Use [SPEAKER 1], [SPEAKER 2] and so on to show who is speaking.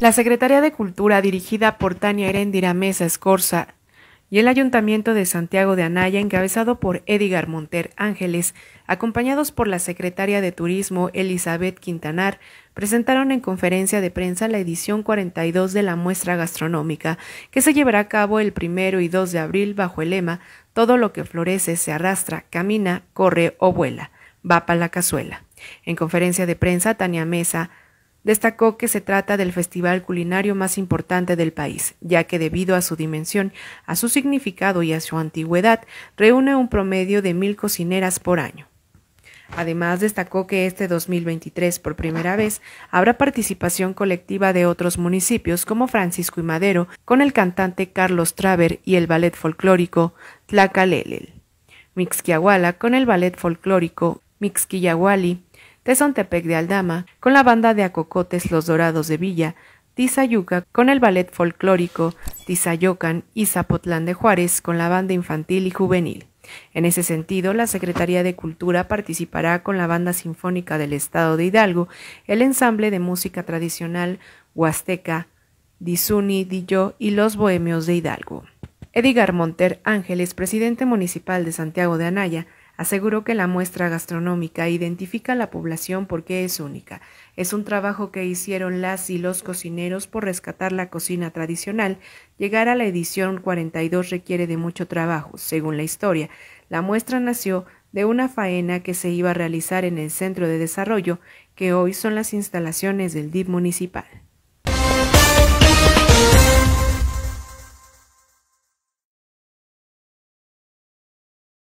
[SPEAKER 1] La Secretaría de Cultura, dirigida por Tania Erendira Mesa Escorza, y el Ayuntamiento de Santiago de Anaya, encabezado por Edgar Monter Ángeles, acompañados por la secretaria de Turismo Elizabeth Quintanar, presentaron en conferencia de prensa la edición 42 de la muestra gastronómica, que se llevará a cabo el primero y 2 de abril bajo el lema Todo lo que florece se arrastra, camina, corre o vuela. Va para la cazuela. En conferencia de prensa, Tania Mesa Destacó que se trata del festival culinario más importante del país, ya que debido a su dimensión, a su significado y a su antigüedad, reúne un promedio de mil cocineras por año. Además, destacó que este 2023, por primera vez, habrá participación colectiva de otros municipios como Francisco y Madero, con el cantante Carlos Traver y el ballet folclórico Tlacalelel, Mixquiahuala con el ballet folclórico Mixquillahuali, Tezontepec de Aldama, con la banda de Acocotes Los Dorados de Villa, Tizayuca con el ballet folclórico Tizayocan y Zapotlán de Juárez con la banda infantil y juvenil. En ese sentido, la Secretaría de Cultura participará con la Banda Sinfónica del Estado de Hidalgo, el ensamble de música tradicional huasteca, Dizuni, Dillo y los Bohemios de Hidalgo. Edgar Monter Ángeles, presidente municipal de Santiago de Anaya, Aseguró que la muestra gastronómica identifica a la población porque es única. Es un trabajo que hicieron las y los cocineros por rescatar la cocina tradicional. Llegar a la edición 42 requiere de mucho trabajo, según la historia. La muestra nació de una faena que se iba a realizar en el Centro de Desarrollo, que hoy son las instalaciones del DIP municipal.